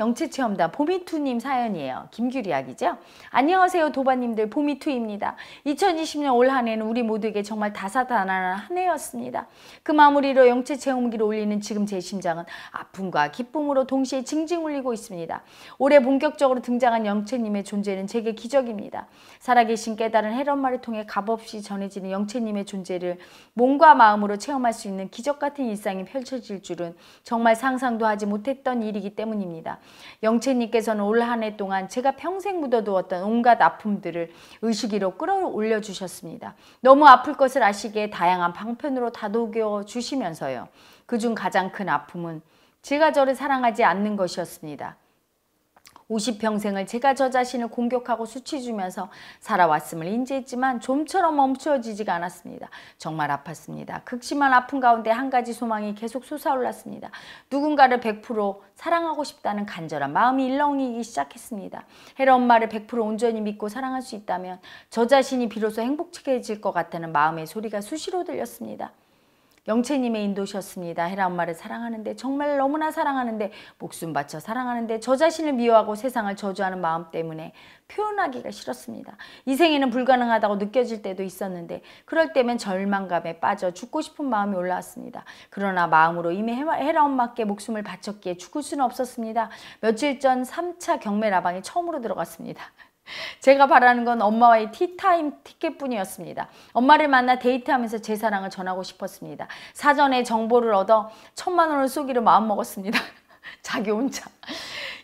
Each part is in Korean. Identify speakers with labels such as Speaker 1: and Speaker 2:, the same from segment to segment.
Speaker 1: 영체체험단 보미투님 사연이에요. 김규리 약이죠. 안녕하세요 도반님들 보미투입니다. 2020년 올 한해는 우리 모두에게 정말 다사다난한 한 해였습니다. 그 마무리로 영체체험기를 올리는 지금 제 심장은 아픔과 기쁨으로 동시에 징징 울리고 있습니다. 올해 본격적으로 등장한 영체님의 존재는 제게 기적입니다. 살아계신 깨달은 헤런마를 통해 값없이 전해지는 영체님의 존재를 몸과 마음으로 체험할 수 있는 기적같은 일상이 펼쳐질 줄은 정말 상상도 하지 못했던 일이기 때문입니다. 영채님께서는 올 한 해 동안 제가 평생 묻어두었던 온갖 아픔들을 의식이로 끌어올려 주셨습니다. 너무 아플 것을 아시게 다양한 방편으로 다독여 주시면서요. 그 중 가장 큰 아픔은 제가 저를 사랑하지 않는 것이었습니다. 50평생을 제가 저 자신을 공격하고 수치주면서 살아왔음을 인지했지만 좀처럼 멈추어지지가 않았습니다. 정말 아팠습니다. 극심한 아픔 가운데 한 가지 소망이 계속 솟아올랐습니다. 누군가를 100% 사랑하고 싶다는 간절한 마음이 일렁이기 시작했습니다. 헤라 엄마를 100% 온전히 믿고 사랑할 수 있다면 저 자신이 비로소 행복해질 것 같다는 마음의 소리가 수시로 들렸습니다. 영채님의 인도셨습니다. 헤라 엄마를 사랑하는데 정말 너무나 사랑하는데 목숨 바쳐 사랑하는데 저 자신을 미워하고 세상을 저주하는 마음 때문에 표현하기가 싫었습니다. 이 생에는 불가능하다고 느껴질 때도 있었는데 그럴 때면 절망감에 빠져 죽고 싶은 마음이 올라왔습니다. 그러나 마음으로 이미 헤라 엄마께 목숨을 바쳤기에 죽을 수는 없었습니다. 며칠 전 3차 경매 라방에 처음으로 들어갔습니다. 제가 바라는 건 엄마와의 티타임 티켓뿐이었습니다. 엄마를 만나 데이트하면서 제 사랑을 전하고 싶었습니다. 사전에 정보를 얻어 천만 원을 쏘기로 마음먹었습니다. 자기 혼자.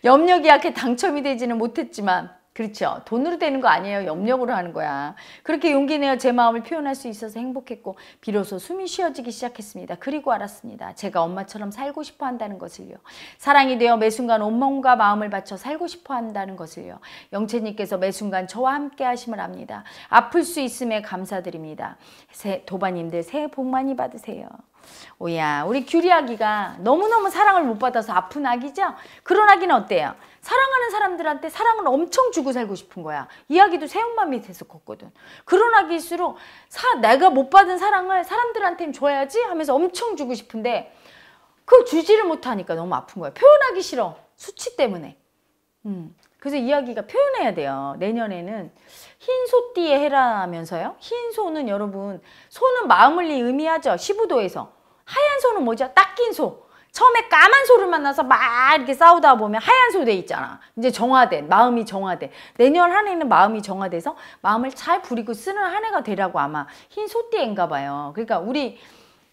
Speaker 1: 염력이약해 당첨이 되지는 못했지만 그렇죠. 돈으로 되는 거 아니에요. 염력으로 하는 거야. 그렇게 용기 내어 제 마음을 표현할 수 있어서 행복했고 비로소 숨이 쉬어지기 시작했습니다. 그리고 알았습니다. 제가 엄마처럼 살고 싶어 한다는 것을요. 사랑이 되어 매 순간 온몸과 마음을 바쳐 살고 싶어 한다는 것을요. 영채님께서 매 순간 저와 함께 하심을 압니다. 아플 수 있음에 감사드립니다. 도반님들 새해 복 많이 받으세요. 오야 우리 규리 아기가 너무너무 사랑을 못 받아서 아픈 아기죠? 그런 아기는 어때요? 사랑하는 사람들한테 사랑을 엄청 주고 살고 싶은 거야. 이 아기도 새엄마 밑에서 컸거든. 그런 아기일수록 사, 내가 못 받은 사랑을 사람들한테 줘야지 하면서 엄청 주고 싶은데 그 주지를 못하니까 너무 아픈 거야. 표현하기 싫어. 수치 때문에. 음. 그래서 이야기가 표현해야 돼요. 내년에는 흰 소띠에 해라면서요. 흰 소는 여러분 소는 마음을 의미하죠. 15도에서. 하얀 소는 뭐죠? 닦인 소. 처음에 까만 소를 만나서 막 이렇게 싸우다 보면 하얀 소 돼 있잖아. 이제 정화된, 마음이 정화된. 내년 한 해는 마음이 정화돼서 마음을 잘 부리고 쓰는 한 해가 되라고 아마 흰 소띠인가 봐요. 그러니까 우리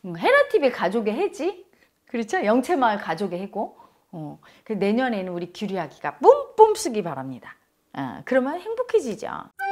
Speaker 1: 헤라티비 가족의 해지? 그렇죠? 영채마을 가족의 해고. 어, 그 내년에는 우리 규리하기가 뿜뿜 쓰기 바랍니다. 어, 그러면 행복해지죠.